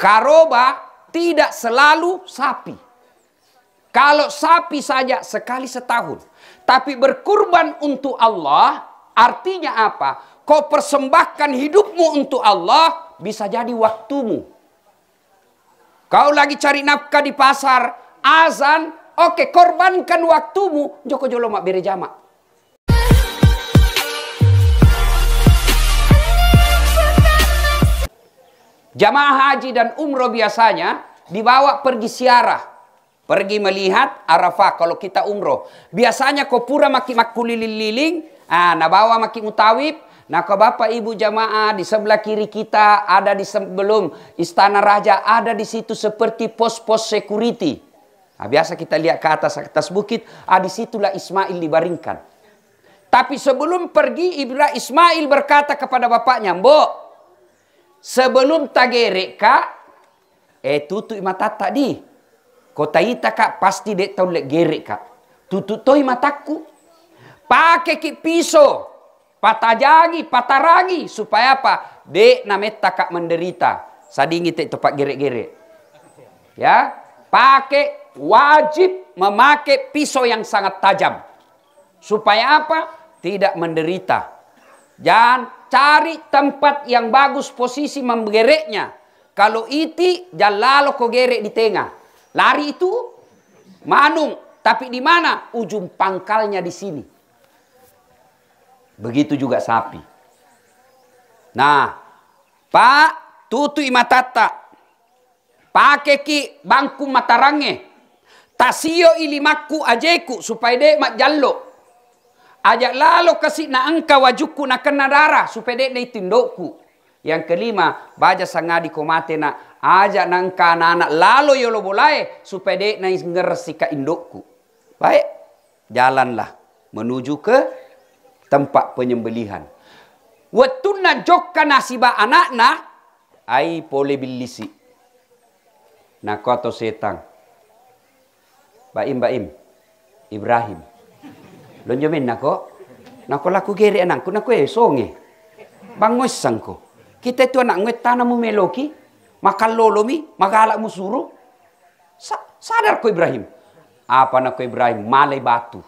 Karoba tidak selalu sapi. Kalau sapi saja sekali setahun. Tapi berkurban untuk Allah artinya apa? Kau persembahkan hidupmu untuk Allah bisa jadi waktumu. Kau lagi cari nafkah di pasar, azan, oke korbankan waktumu. Joko Jolo mak bere jamak. Jamaah haji dan umroh biasanya dibawa pergi siarah. Pergi melihat Arafah kalau kita umroh. Biasanya kau pura maki makuliling-liling. Ah, nah bawa maki mutawib. Nah kau bapak ibu jamaah di sebelah kiri kita ada di sebelum istana raja ada di situ seperti pos-pos security. Nah, biasa kita lihat ke atas atas bukit, ah di situlah Ismail dibaringkan. Tapi sebelum pergi Ibrahim Ismail berkata kepada bapaknya, Mbok, sebelum tagere kak, eh tutu mata tadi kota ita kak pasti dek tahu lek gerek kak. tutu toh mataku pakai patah pisau patah ragi. supaya apa dek nameta kak menderita sadingi tak tepat gerek-gerek ya pakai wajib memakai pisau yang sangat tajam supaya apa tidak menderita Jangan cari tempat yang bagus posisi menggereknya. Kalau iti, jalalo kau gerek di tengah. Lari itu manung. Tapi di mana? Ujung pangkalnya di sini. Begitu juga sapi. Nah, Pak, tutu imatata. Pakai ki bangku matarange. Tasio ilimaku ajeku supaya dia mak jallo. Ajak lalu kasih na angka wajuku na kena darah supaya dek dek tindokku. Yang kelima, baca di komate na ajak angka anak-anak lalu yolo ya bolai supaya dek na ngersi ka indokku. Baik, jalanlah menuju ke tempat penyembelihan. na jokka nasiba anakna ai pole bilisi. Nakoto setang. Baim baim Ibrahim Lonjo nyomen nako. Nako laku gere ku nako eh songe. bangus sangko. Kita itu anak ngue tanamu meloki. Makan lolomi, magalak musuru. Sa sadar ko Ibrahim. Apa nako Ibrahim? Malai batu.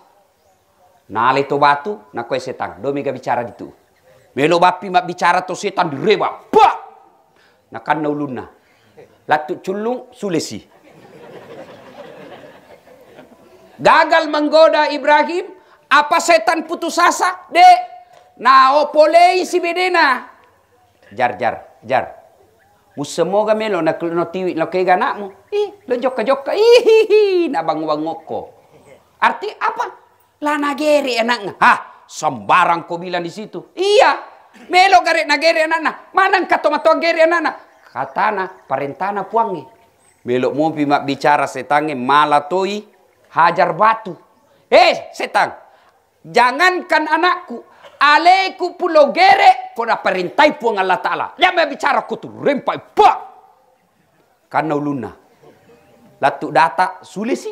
Nale to batu, nako setan. do mega bicara itu. Melo bapi mak bicara to setan direwa. Pak! Nakan nauluna. Latu culung sulesi. Gagal menggoda Ibrahim, apa setan putus asa? Dek. Nah, polei si bedena. Jar, jar, jar. Semoga melo nak no tiwi lo kay ganakmo. Ih, lo joka joka. Ih, na bango-bango Arti apa? Lanageri enak nga. Hah, sembarang ko bilang di situ. Iya. Melo garek nageri anak mana Manang katomatuang geri anak na. Katana, parentana puangi. Melo mo bicara setangnya malatoi hajar batu. Eh, setang. Jangankan anakku, aleku pulau gere, kona perintai puang Allah Ta'ala. Yang bicara kutu, rempai, pak. Karena luna Latuk data sulisi.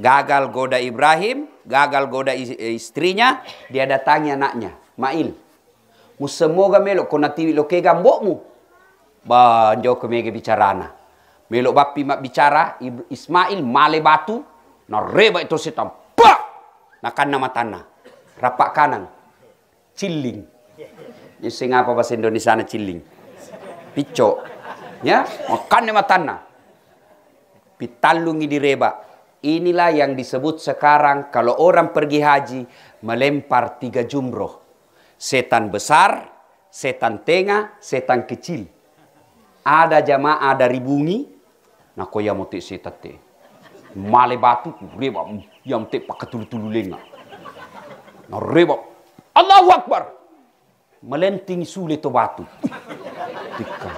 Gagal goda Ibrahim, gagal goda eh, istrinya, dia datangi anaknya, Mail. semoga melok kona tiwi loke gambokmu. Banjo kemege anak. Melok bapi mak bicara, Ismail male batu, Nareba itu setan. Pak! Nakan nama tanah. Rapak kanan. Ciling. di Singapura apa bahasa Indonesia na ciling. Picok. Ya, makan nama tanah. Pitalungi di Reba, Inilah yang disebut sekarang kalau orang pergi haji melempar tiga jumroh. Setan besar, setan tengah, setan kecil. Ada jamaah dari bungi, nakoya mutik setan teh male batu rewak yang tek pakai tulu-tulu lenga nah, rewak Allahu Akbar melenting sule to batu tikang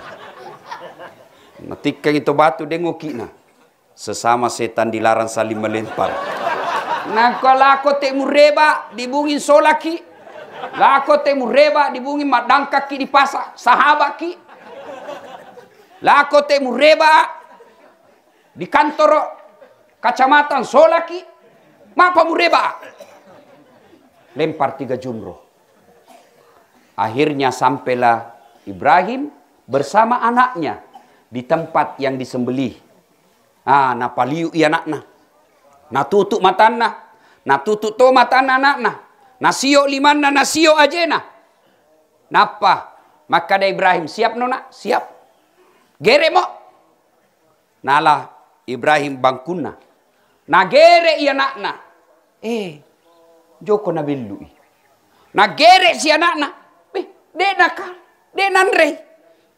nah itu batu dengoki kina sesama setan dilarang saling melempar nah kalau aku tek mureba dibungin solaki lah temu tek mureba dibungin madang kaki di pasar sahabat ki lah temu tek di kantor kacamata solaki, mapa mureba. Lempar tiga jumroh. Akhirnya sampailah Ibrahim bersama anaknya di tempat yang disembelih. Ah, napaliu iya nakna. Natutuk na tutuk to matana nakna. Nasio limanna nasio ajena. Napa? Maka dari Ibrahim, siap nona? Siap. Geremo. Nalah Ibrahim bangkunna nagere iya na, eh joko na bellu'i nagere na, eh de nakal, de nanrei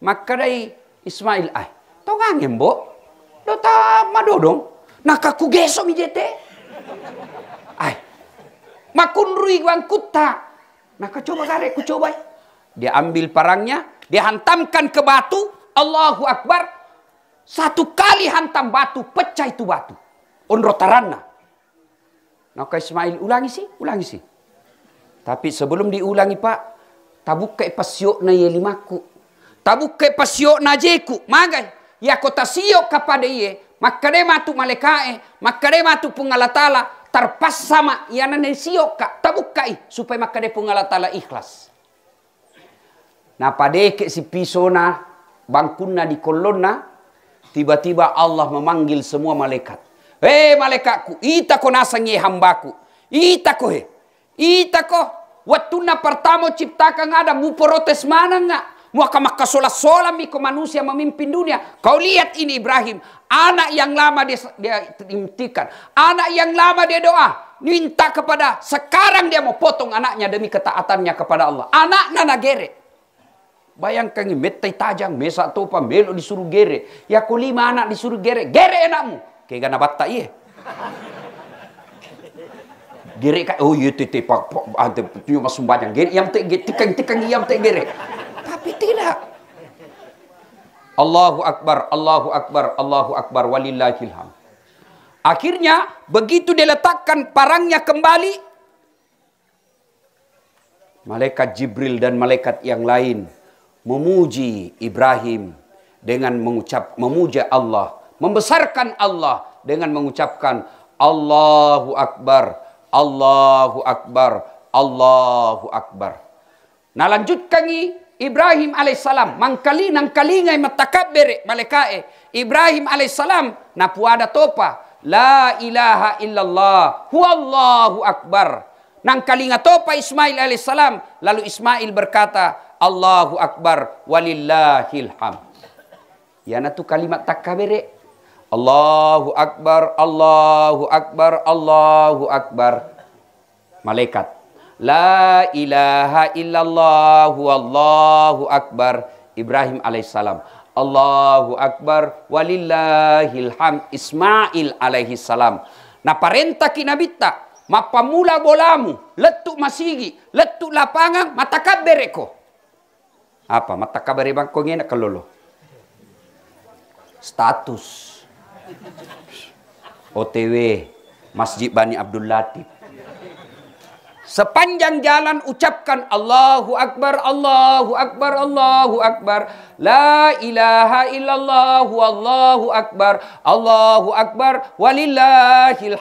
Makarai ismail ay, ai tongangen bo ta madodong nakaku geso mijete ai rui wang kutta naka coba gare ku coba dia ambil parangnya dia hantamkan ke batu Allahu Akbar satu kali hantam batu pecah itu batu on rotarana. Ismail ulangi sih, ulangi sih. Tapi sebelum diulangi pak, tabuk ke pasio na limaku. Tabuk ke pasio na jeku. Magai, ya kota siok kepada iye. Makare matu malekae, makare matu pungalatala. Terpas sama nane siok ka tabuk kai supaya makare pungalatala ikhlas. Nah pada ke si pisona bangkunna di kolonna tiba-tiba Allah memanggil semua malaikat. Hei malaikatku, itako nasangi e hambaku. ko he. ko. Waktu na pertama ciptakan ada mu protes mana nga? Mu akan maka sola-sola miko manusia memimpin dunia. Kau lihat ini Ibrahim. Anak yang lama dia, dia intikan. Anak yang lama dia doa. Minta kepada sekarang dia mau potong anaknya demi ketaatannya kepada Allah. Anak nana gere. Bayangkan metai tajang, mesak topa, melo disuruh gere. Ya lima anak disuruh gere. Gere enakmu. Kayak gana batak iya. gerek kat, oh iya titik pak pak ada tu masuk sumbanjang gere yang te tekan, tikang iya, yang tak gere. Tapi tidak. Allahu akbar, Allahu akbar, Allahu akbar walillahil ham. Akhirnya begitu diletakkan parangnya kembali Malaikat Jibril dan malaikat yang lain memuji Ibrahim dengan mengucap memuja Allah membesarkan Allah dengan mengucapkan Allahu Akbar, Allahu Akbar, Allahu Akbar. Nah lanjutkan Ibrahim alaihissalam mangkali nang kalingai matakabir malekae Ibrahim alaihissalam na puada topa la ilaha illallah huwallahu akbar nang kalinga topa Ismail alaihissalam lalu Ismail berkata Allahu akbar walillahil ham ya na tu kalimat takabere Allahu Akbar, Allahu Akbar, Allahu Akbar. Malaikat. La ilaha illallah Allahu Akbar. Ibrahim alaihissalam. Allahu Akbar walillahil ham Ismail alaihi salam. Na parenta kinabita mapamula bolamu letuk masigi letuk lapangan mata kabereko. Apa mata kabere bangko ngena Status OTW Masjid Bani Abdul Latif. Sepanjang jalan ucapkan Allahu Akbar, Allahu Akbar, Allahu Akbar. La ilaha illallah, Allahu Akbar, Allahu Akbar, walillahil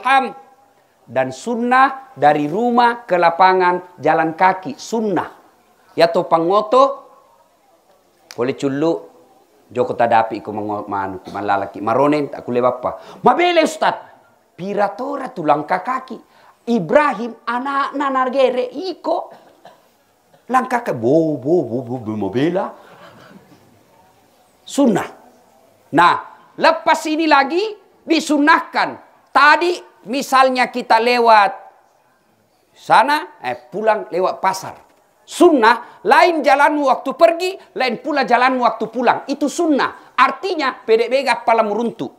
Dan sunnah dari rumah ke lapangan jalan kaki, sunnah. Ya topang ngoto, boleh culuk joko tadapi ko mga manu ko man maronen aku kule bappa mabele ustad piratora tulang kakaki Ibrahim anak nanargere iko ke bo bo bo bo, bo bela. sunnah nah lepas ini lagi disunahkan tadi misalnya kita lewat sana eh pulang lewat pasar Sunnah lain jalanmu waktu pergi, lain pula jalanmu waktu pulang. Itu sunnah. Artinya PDB pala meruntuh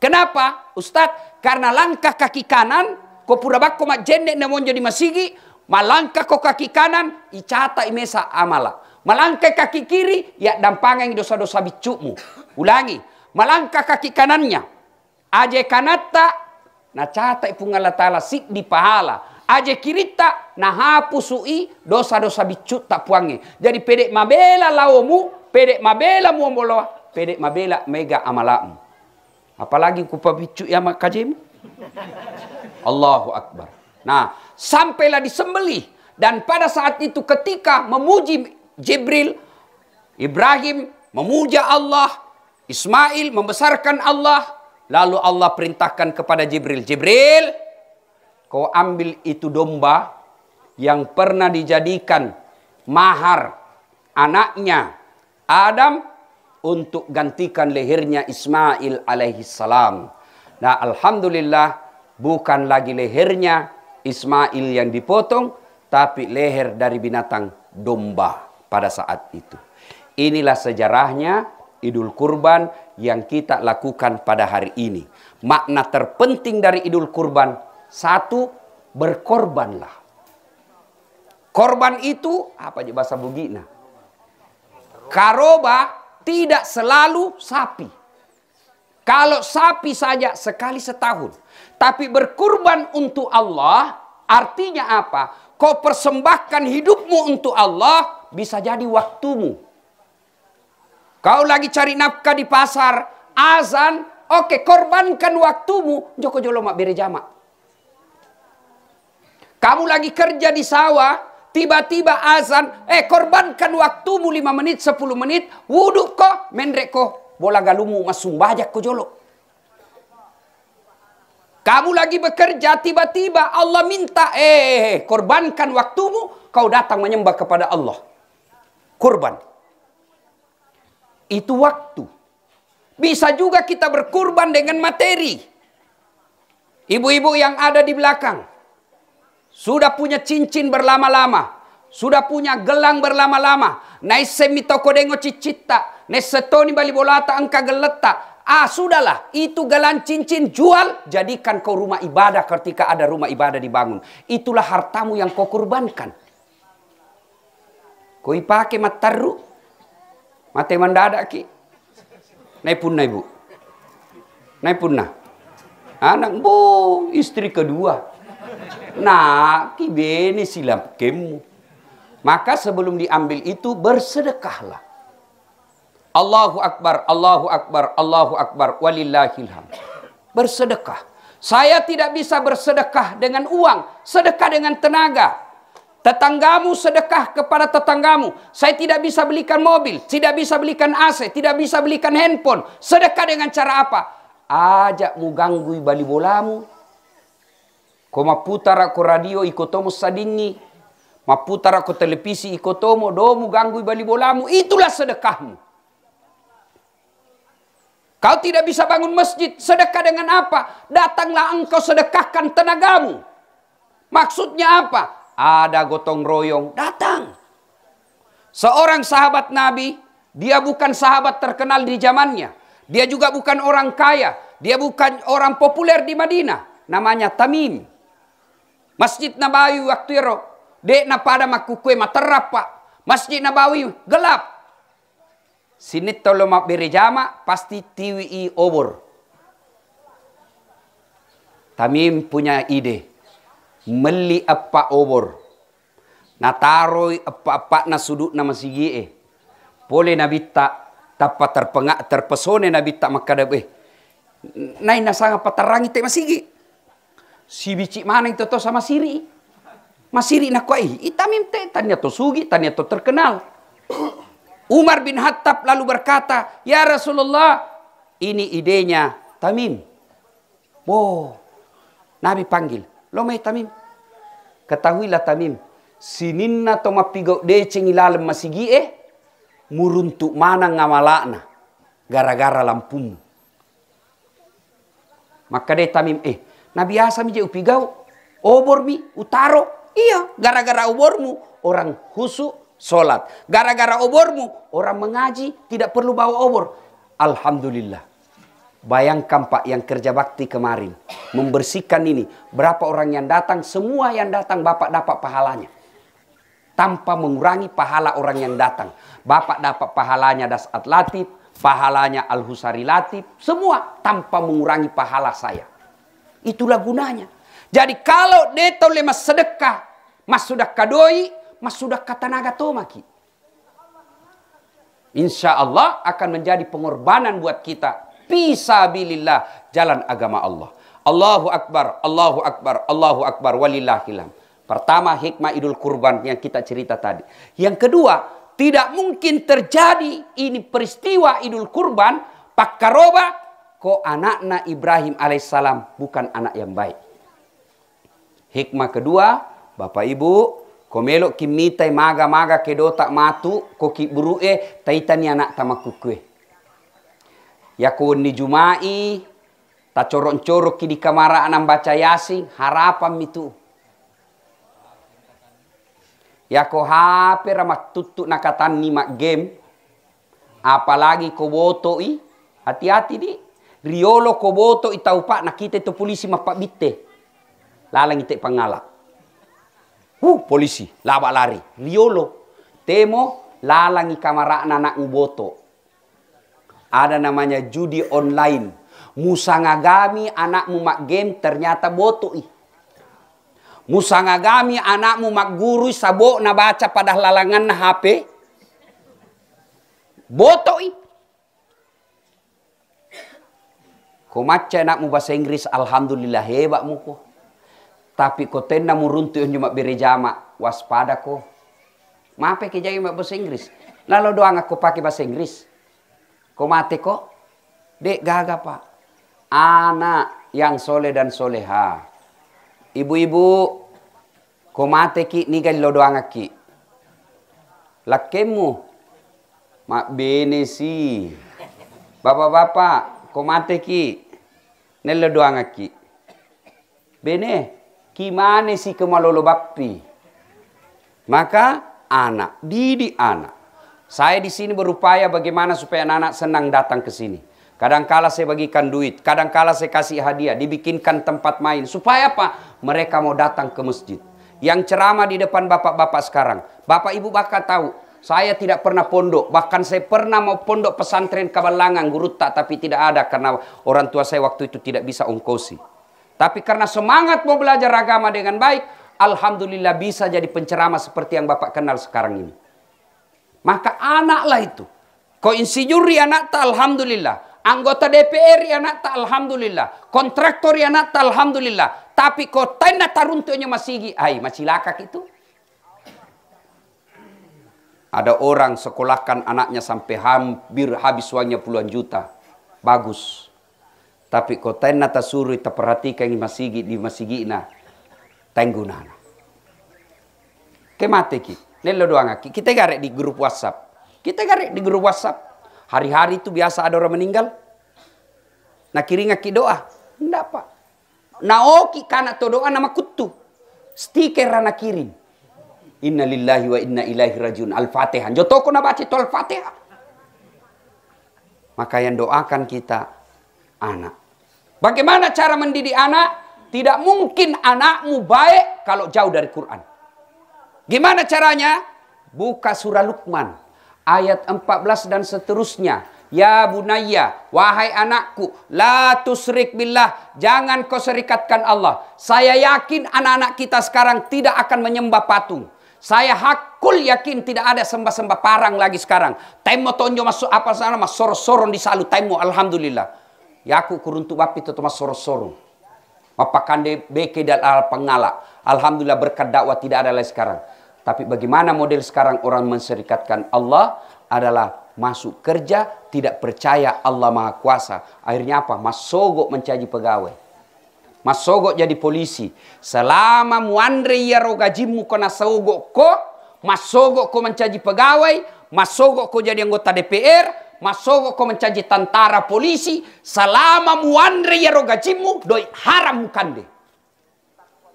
Kenapa? Ustadz, karena langkah kaki kanan, kau ko purabakko mak jendek namun jadi masigi, malangkah kau kaki kanan, icata imesa amala. Malangkah kaki kiri, ya dampangan dosa-dosa bicukmu. Ulangi, malangkah kaki kanannya, aje kanata, na cata ipunga sik di pahala aje kirita na hapusui dosa-dosa bicut tak puangi. Jadi pedek mabela laomu, pedek mabela muomboloa, pedek mabela mega amalamu. Apalagi kupa bicut ya kajim. Allahu Akbar. Nah, sampailah disembelih dan pada saat itu ketika memuji Jibril, Ibrahim memuja Allah, Ismail membesarkan Allah, lalu Allah perintahkan kepada Jibril, Jibril, kau ambil itu domba yang pernah dijadikan mahar anaknya Adam untuk gantikan lehernya Ismail alaihi salam. Nah Alhamdulillah bukan lagi lehernya Ismail yang dipotong tapi leher dari binatang domba pada saat itu. Inilah sejarahnya Idul Kurban yang kita lakukan pada hari ini. Makna terpenting dari Idul Kurban satu, berkorbanlah. Korban itu apa aja bahasa Bugina? Karoba tidak selalu sapi. Kalau sapi saja sekali setahun, tapi berkorban untuk Allah, artinya apa? Kau persembahkan hidupmu untuk Allah, bisa jadi waktumu. Kau lagi cari nafkah di pasar, azan, oke korbankan waktumu, Joko Jolo mak bere jamak. Kamu lagi kerja di sawah, tiba-tiba azan, eh korbankan waktumu 5 menit, 10 menit, wudhu kok, mendrek kok, bola galumu masung bajak kok jolok. Kamu lagi bekerja, tiba-tiba Allah minta, eh, korbankan waktumu, kau datang menyembah kepada Allah. Korban. Itu waktu. Bisa juga kita berkorban dengan materi. Ibu-ibu yang ada di belakang sudah punya cincin berlama-lama, sudah punya gelang berlama-lama, nai semi toko dengo cicita, nai setoni bali bolata angka geleta. Ah sudahlah, itu gelang cincin jual, jadikan kau rumah ibadah ketika ada rumah ibadah dibangun. Itulah hartamu yang kau kurbankan. Kau pakai mataru, mati mendadak ki. Nai pun nai bu, nai pun nah. Anak ah, bu, istri kedua. Nah, kini silam kemu. Maka sebelum diambil itu bersedekahlah. Allahu Akbar, Allahu Akbar, Allahu Akbar, walillahilham. Bersedekah. Saya tidak bisa bersedekah dengan uang, sedekah dengan tenaga. Tetanggamu sedekah kepada tetanggamu. Saya tidak bisa belikan mobil, tidak bisa belikan AC, tidak bisa belikan handphone. Sedekah dengan cara apa? Ajakmu ganggui bali bolamu, ko maputara ko radio ikotomo sadingi maputara ko televisi ikotomo domu ganggu ibali bolamu itulah sedekahmu kau tidak bisa bangun masjid sedekah dengan apa datanglah engkau sedekahkan tenagamu maksudnya apa ada gotong royong datang seorang sahabat nabi dia bukan sahabat terkenal di zamannya. Dia juga bukan orang kaya. Dia bukan orang populer di Madinah. Namanya Tamim. Masjid Nabawi waktu itu dek na pada makukue materap pak. Masjid Nabawi gelap. Sini tolong mak jama pasti tiwi obor. Tamim punya ide. Meli apa obor. Nataroi apa-apa na sudut na masigi eh. Boleh nabi tak tapa terpengak terpesone nabi tak makadab eh. Nai nasanga paterangi eh, masih masigi. Si bici mana itu tutup sama siri. Mas siri nak kuai. Eh, Itamim teh tanya to sugi, tanya to terkenal. Umar bin Hattab lalu berkata, Ya Rasulullah, ini idenya Tamim. Wow, oh, Nabi panggil, lo mai Tamim. Ketahuilah Tamim, sininna to mapigau deceng ilalem masigi eh, muruntuk mana ngamalakna, gara-gara lampumu. Maka dia Tamim, eh, Nabi Asa mije upigau. Obor mi utaro. Iya, gara-gara obormu orang khusu sholat Gara-gara obormu orang mengaji tidak perlu bawa obor. Alhamdulillah. Bayangkan Pak yang kerja bakti kemarin. Membersihkan ini. Berapa orang yang datang. Semua yang datang Bapak dapat pahalanya. Tanpa mengurangi pahala orang yang datang. Bapak dapat pahalanya Das Atlatif. Pahalanya Al-Husari Latif. Semua tanpa mengurangi pahala saya. Itulah gunanya. Jadi kalau dia dia lemas sedekah, mas sudah kadoi, mas sudah kata toh tomaki. Insya Allah akan menjadi pengorbanan buat kita. bilillah. jalan agama Allah. Allahu Akbar, Allahu Akbar, Allahu Akbar, walillahilham. Pertama hikmah idul kurban yang kita cerita tadi. Yang kedua, tidak mungkin terjadi ini peristiwa idul kurban, pakaroba, kok anakna Ibrahim alaihissalam bukan anak yang baik. Hikmah kedua, Bapak Ibu, melok kimitai maga-maga tak matu ki burue taitani anak Ya Yakun ni jumai ta corok-corok di kamara anak baca yasin harapan mitu. ko hape ramak tutu nakatan ni mak game. Apalagi ko botoi, hati-hati di riolo koboto itaupak nak kita itu polisi mapabitte. Lalang itu pangala. Uh, polisi, laba lari. Riolo. Temo lalang i kamara anak uboto. Ada namanya judi online. Musa ngagami anakmu mak game ternyata boto Musa ngagami anakmu mak guru sabok na baca pada lalangan HP. Boto i. Ko nak nakmu bahasa Inggris alhamdulillah hebat muku. Tapi kau tenda mu runtuh cuma beri jama waspada ko. Mape ke bahasa Inggris. Lalu doang aku pakai bahasa Inggris. Kau mati ko. Dek gagah pak. Anak yang soleh dan soleha. Ibu-ibu. kau mati ki kan lo doang aku. Lakemu. Mak benesi. Bapak-bapak. kau mati ki nella doangakki bene kimane kemalolo bakti? maka anak didi anak saya di sini berupaya bagaimana supaya anak-anak senang datang ke sini. Kadangkala saya bagikan duit, kadangkala saya kasih hadiah, dibikinkan tempat main. Supaya apa? Mereka mau datang ke masjid. Yang ceramah di depan bapak-bapak sekarang. Bapak ibu bakal tahu, saya tidak pernah pondok, bahkan saya pernah mau pondok pesantren Kabalangan tak tapi tidak ada karena orang tua saya waktu itu tidak bisa ongkosi. Tapi karena semangat mau belajar agama dengan baik, alhamdulillah bisa jadi penceramah seperti yang Bapak kenal sekarang ini. Maka anaklah itu. ya anak tak alhamdulillah. Anggota DPR ya anak tak alhamdulillah. Kontraktor ya anak tak alhamdulillah. Tapi kau tenda taruntunya masih ai lakak itu. Ada orang sekolahkan anaknya sampai hampir habis uangnya puluhan juta. Bagus. Tapi kau tena tasuri perhatikan di masigi di masigi na tenggunan. Kemate ki, Nello doang ki. Kita garek di grup WhatsApp. Kita garek di grup WhatsApp. Hari-hari itu biasa ada orang meninggal. Nah kiri ngaki doa. Ndak pak. Naoki kana to doa nama kutu. Stiker rana kirim. Inna lillahi wa inna ilaihi rajiun. Al-Fatihah. Jotoku na baca itu Al-Fatihah. Maka yang doakan kita anak. Bagaimana cara mendidik anak? Tidak mungkin anakmu baik kalau jauh dari Quran. Gimana caranya? Buka surah Luqman ayat 14 dan seterusnya. Ya bunaya, wahai anakku, la tusrik billah, jangan kau serikatkan Allah. Saya yakin anak-anak kita sekarang tidak akan menyembah patung. Saya hakul yakin tidak ada sembah-sembah parang lagi sekarang. Temo tonjo masuk apa sana mas soro-soron di salu temo alhamdulillah. Ya Yaku kuruntuk wapi itu mas soro-soron. apakah beke dan al pengala. Alhamdulillah berkat dakwah tidak ada lagi sekarang. Tapi bagaimana model sekarang orang menserikatkan Allah adalah masuk kerja tidak percaya Allah Maha Kuasa. Akhirnya apa? Mas sogok mencaji pegawai masogo jadi polisi selama muandre ya gajimu kona sogo ko masogo ko mencaji pegawai masogo ko jadi anggota DPR masogo ko mencaji tentara polisi selama muandre ya gajimu doi haram kande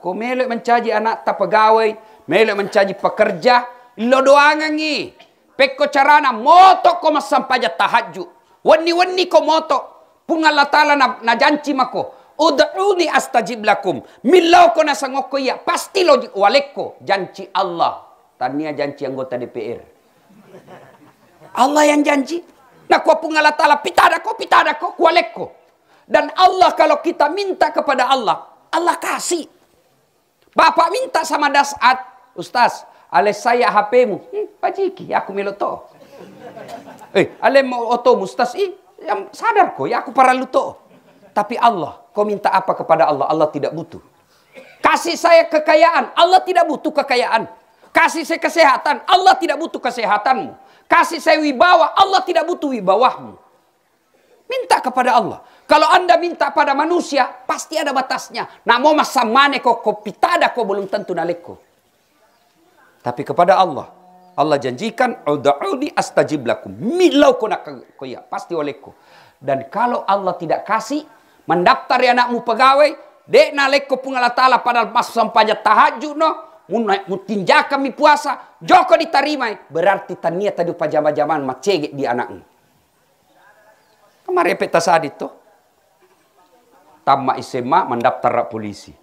ko melek mencaji anak tak pegawai mele mencaji pekerja lo peko Peko carana moto ko masampaja tahajud wani wani ko moto pungalatala na, na janji mako Ud'uni astajib lakum. Milau kona sangoko ya. Pasti lo waleko. Janji Allah. Tania janji anggota DPR. Allah yang janji. Nah kau pungala tala pitadako pitadako kualeko. Dan Allah kalau kita minta kepada Allah. Allah kasih. Bapak minta sama dasat. Ustaz, ale saya HP-mu. Hmm, pajiki, aku miloto. eh, ale mau otomu, Ustaz. Ih, yang sadar kok, ya aku luto. Tapi Allah, Kau minta apa kepada Allah? Allah tidak butuh. Kasih saya kekayaan, Allah tidak butuh kekayaan. Kasih saya kesehatan, Allah tidak butuh kesehatanmu. Kasih saya wibawa, Allah tidak butuh wibawamu. Minta kepada Allah. Kalau Anda minta pada manusia, pasti ada batasnya. Namo kau kopi kopitada kau belum tentu naleko. Tapi kepada Allah, Allah janjikan udaudi astajib lakum. Milau kau nak pasti olehku. Dan kalau Allah tidak kasih, Mendaftar ya anakmu pegawai. Dek na leko pungala tala padahal masuk sampanya tahajud no. Mutinja kami puasa. Joko diterima. Berarti tania tadi pajama-jaman macege di anakmu. Kemarin peta saat itu. Tamat isema mendaftar polisi.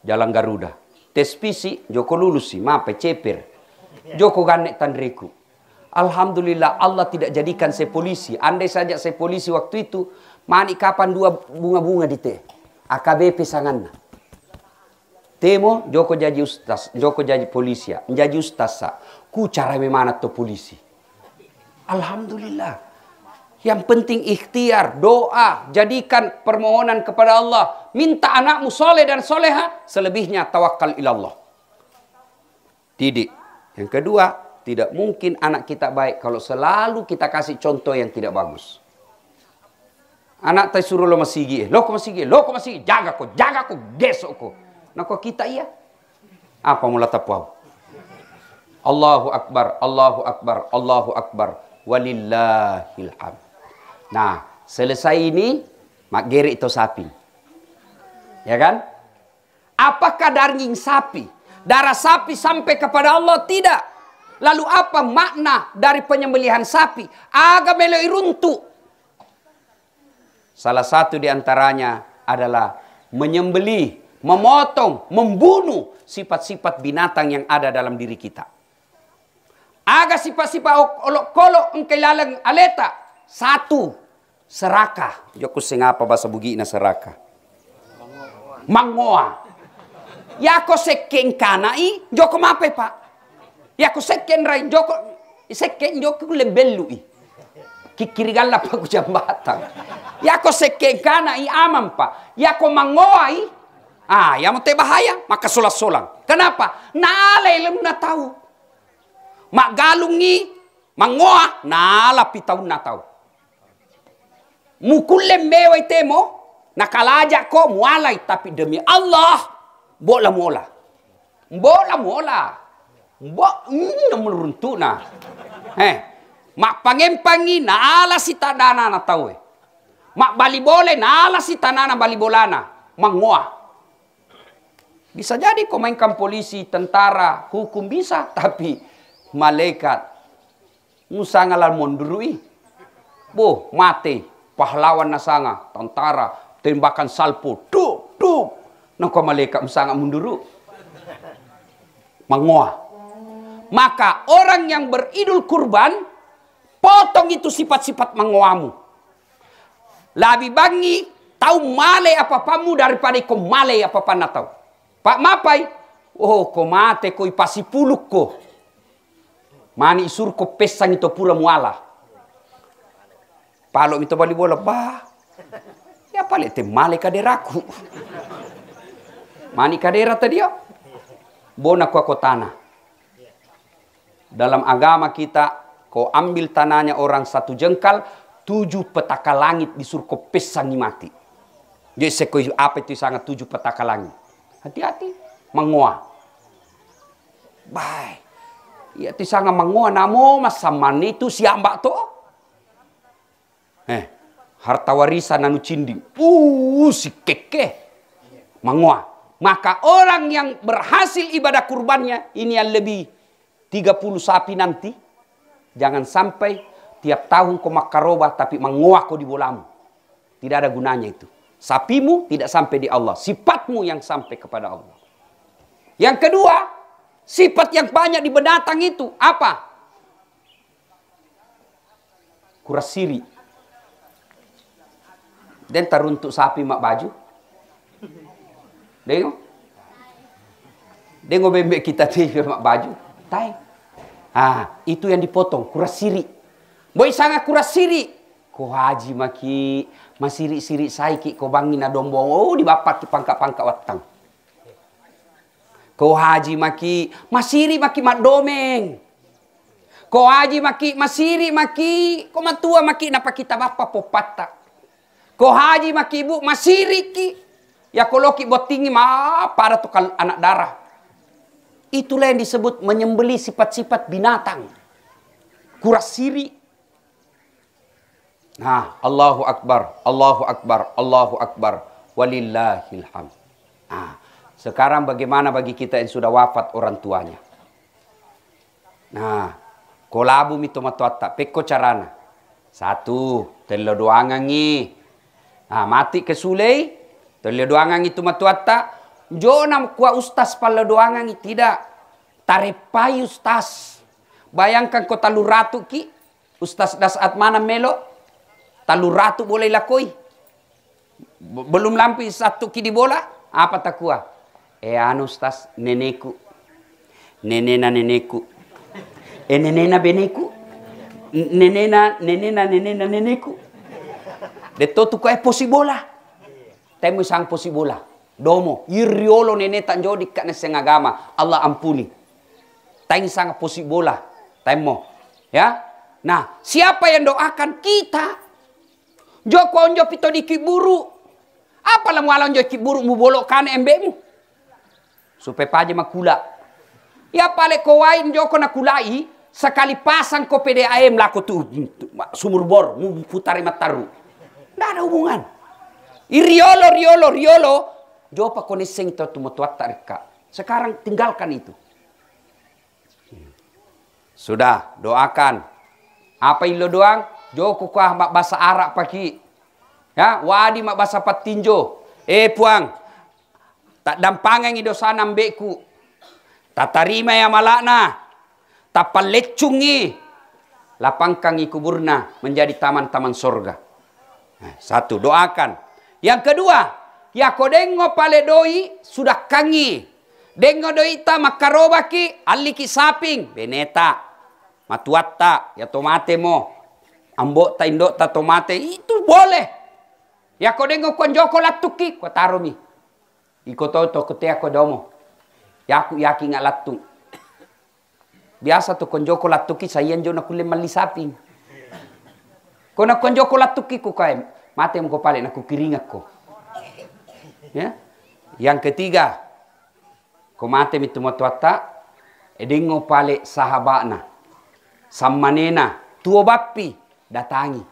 Jalan Garuda. Tes pisi Joko lulus sih. Mape ceper. Joko ganek tandriku. Alhamdulillah Allah tidak jadikan saya polisi. Andai saja saya polisi waktu itu, mani kapan dua bunga-bunga di teh AKBP sanganna temo joko jadi ustaz joko jadi polisi ya jadi ustasa ku cara memana tuh polisi alhamdulillah yang penting ikhtiar doa jadikan permohonan kepada Allah minta anakmu soleh dan soleha selebihnya tawakal ilallah tidak yang kedua tidak mungkin anak kita baik kalau selalu kita kasih contoh yang tidak bagus anak tai suruh lo masigi eh, lo ko masigi lo ko masigi jaga ko jaga ko gesok ko nah, ko kita iya apa mula tapau Allahu akbar Allahu akbar Allahu akbar walillahil hamd nah selesai ini mak geri itu sapi ya kan apakah daging sapi darah sapi sampai kepada Allah tidak lalu apa makna dari penyembelihan sapi agak meloi Salah satu di antaranya adalah menyembeli, memotong, membunuh sifat-sifat binatang yang ada dalam diri kita. Aga sifat-sifat olok kolok engkai aleta. Satu, seraka. Joku apa bahasa bugina seraka. Mangoa. aku ya seken kanai, joko mape pak. Ya aku seken rai, joko seken joko lebelui. i. Kikirigalla paku jambatan. Yako se i aman pa. Yako mangoai. i. Ah, yang te bahaya, maka solang Kenapa? Naala ilmu na tahu. Mak galungi, mangoa, naala pitau na tahu. Mukulle mewa itemo, nakalaja ko mualai tapi demi Allah, bola mola, Bola mola, Bo, mm, meluruntuna. Eh, mak pangempangi naala si tadana na tahu eh. Mak bali boleh, ala si tanana balibolana Mangua. Bisa jadi kau mainkan polisi, tentara, hukum bisa, tapi malaikat Musa ngalal mondurui. boh mati, pahlawan nasanga, tentara, tembakan salpo, duk. tuk. kau malaikat musa ngalal munduru. Mangua. Maka orang yang beridul kurban, potong itu sifat-sifat menguamu. Labi bangi tahu male apa pamu daripada kau male apa panah tahu. Pak mapai, oh kau mate kau ipasi puluk kau. Mani isur kau pesang itu pura muala. Palo itu balik bola bah. Ya paling te male kaderaku. Mani kadera tadi ya. Bona ku Dalam agama kita, kau ambil tanahnya orang satu jengkal, tujuh petaka langit disuruh kau pesang mati. Jadi seko apa itu sangat tujuh petaka langit. Hati-hati, menguah Baik. Ya itu sangat menguah namo mas saman itu siamba to. Eh, harta warisan anu cinding. Uh, si keke. menguah Maka orang yang berhasil ibadah kurbannya ini yang lebih tiga puluh sapi nanti jangan sampai Tiap tahun kau makaroba tapi menguak kau di bolamu. Tidak ada gunanya itu. Sapimu tidak sampai di Allah. Sifatmu yang sampai kepada Allah. Yang kedua, sifat yang banyak di benatang itu apa? Kurasiri. Dan teruntuk sapi mak baju. Dengok. Dengok bebek kita tiga mak baju. Tai. Ah, itu yang dipotong, kurasiri. Boy sangat kurang siri. Ko haji maki masiri-siri saiki ko na dombo oh, di bapak ki pangka pangkap watang. Ko haji maki masiri maki mat domeng, Ko haji maki masiri maki ko matua maki kita bapak popata. Ko haji maki ibu masiri ki. Ya koloki tinggi ma para tukal anak darah. Itulah yang disebut menyembeli sifat-sifat binatang. Kurasiri, Nah, Allahu Akbar, Allahu Akbar, Allahu Akbar. walillahilham. hamd. Nah, sekarang bagaimana bagi kita yang sudah wafat orang tuanya? Nah, kolabu mito matuata, peko carana. Satu, telo doangangi. Nah, mati ke sulei, telo doangangi itu matuata. nam kuah ustas pala doangangi, tidak. Tarepai ustaz. Bayangkan kota luratu ki, ustas dasat mana melo, Talu ratu boleh lakui, Belum lampi satu kidi bola. Apa tak kuah? Eh anu stas neneku. Nenena neneku. Eh nenena beneku. Nenena nenena nenena nenekku. Deto totu kuah eh, posi bola. Temu sang posi bola. Domo. Iriolo nenek jodik kat neseng agama. Allah ampuni. Teng sang posi bola. Temu. Ya. Nah, siapa yang doakan? Kita. Joko onjo pito di kiburu. Apa lah mualan jo kiburu mu bolokkan embemu. Supaya paje makula. Ya pale kowain joko nakulai. Sekali pasang ko PDAM lako tu sumur bor mu putari mataru. Nggak ada hubungan. Iriolo, riolo, riolo. pa kone seng tu mutuat tarika. Sekarang tinggalkan itu. Hmm. Sudah, doakan. Apa ilo doang? Joko kuah mak bahasa Arab pagi. Ya, wadi mak bahasa Patinjo. Eh puang. Tak dampangan dosa sanam beku. Tak tarima ya malakna. Tak palecungi. Lapangkangi kuburna menjadi taman-taman sorga. Eh, satu, doakan. Yang kedua, ya dengo pale doi sudah kangi. Dengo doi ta makarobaki aliki saping beneta matuatta ya tomate mo Ambo ta indok ta tomate itu boleh. Ya ko dengo kon joko latuki ko taruh mi. Iko to to ko ko domo. aku yakin nga latu. Biasa tu kon joko latuki sayan jo nak kulim mali sapi. Ko nak kon joko latuki ku kaem. Mate mo ko pale na kukiringak aku. Ya. Yang ketiga, ko mate mi tumatuata edingo eh, pale sahabana. Sammanena tuo bappi datangi.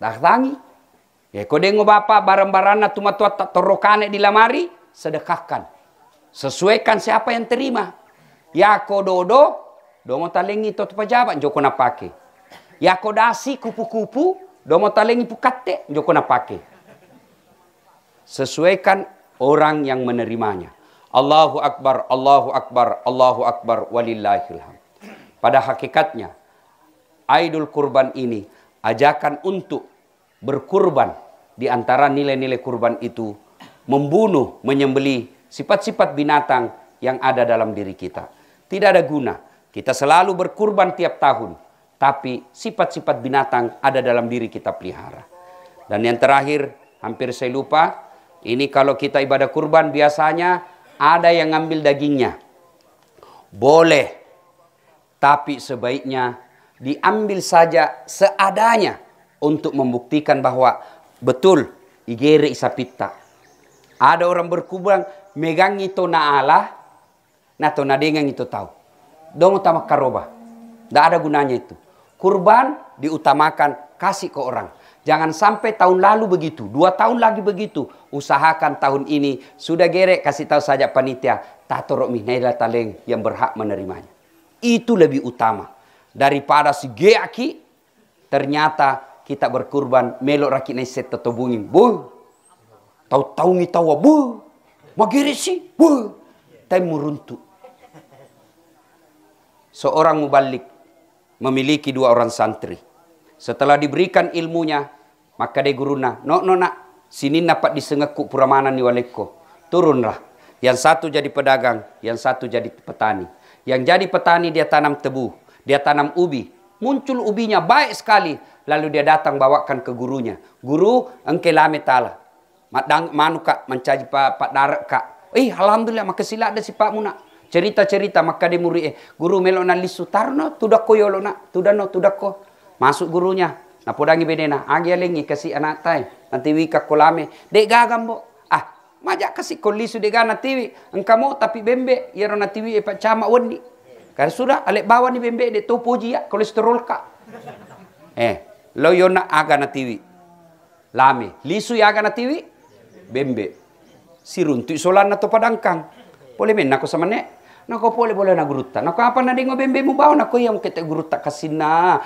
Datangi. Ya, kau dengar bapak barang-barangnya cuma tua terokane di lamari, sedekahkan. Sesuaikan siapa yang terima. Ya kau dodo, mau talengi tot pejabat joko pake. Ya kau dasi kupu-kupu, domo talengi pukate joko pake. Sesuaikan orang yang menerimanya. Allahu Akbar, Allahu Akbar, Allahu Akbar, walillahilham. Pada hakikatnya, Aidul Kurban ini ajakan untuk berkurban di antara nilai-nilai kurban itu membunuh, menyembelih sifat-sifat binatang yang ada dalam diri kita. Tidak ada guna. Kita selalu berkurban tiap tahun, tapi sifat-sifat binatang ada dalam diri kita pelihara. Dan yang terakhir, hampir saya lupa, ini kalau kita ibadah kurban biasanya ada yang ngambil dagingnya. Boleh, tapi sebaiknya diambil saja seadanya untuk membuktikan bahwa betul igere isapita. Ada orang berkubang megang itu na Allah, na to na dengang itu tahu. Dong utama karoba. Tidak ada gunanya itu. Kurban diutamakan kasih ke orang. Jangan sampai tahun lalu begitu, dua tahun lagi begitu. Usahakan tahun ini sudah gerek kasih tahu saja panitia tatorok mihnaila taleng yang berhak menerimanya. Itu lebih utama daripada si geaki ternyata kita berkurban melok rakit neset tetobungin bu tahu-tahu ngitawa bu sih, bu tapi muruntu seorang mubalik memiliki dua orang santri setelah diberikan ilmunya maka dia guruna no no nak sini dapat disengekku puramanan ni waleko turunlah yang satu jadi pedagang yang satu jadi petani yang jadi petani dia tanam tebu dia tanam ubi, muncul ubinya baik sekali. Lalu dia datang bawakan ke gurunya. Guru, engke lame tala. Manu kak, mencaji pak pa darat kak. Eh, alhamdulillah, maka sila ada si pak muna. Cerita-cerita, maka dia muri eh. Guru nan lisu, tarno, tudako yolo nak, tudano, ko Masuk gurunya, Nak podangi bedena, agi alengi kasih anak tay Nanti wika kolame, dek gagam bo. Ah, majak kasih kolisu dek gana tiwi. Engkamu tapi bembe, yaro na tiwi epa eh, camak wendi. Kan sudah alek bawah ni bembek dek topo ji ya kolesterol kak Eh, lo yo na aga na tiwi. lisu ya aga na tiwi bembek. Siruntu solan na to padangkang. boleh men aku sama nek Nak pole boleh na gurutta. Nak apa na dengo bembek mu bawah nako yang ketek gurutta kasina.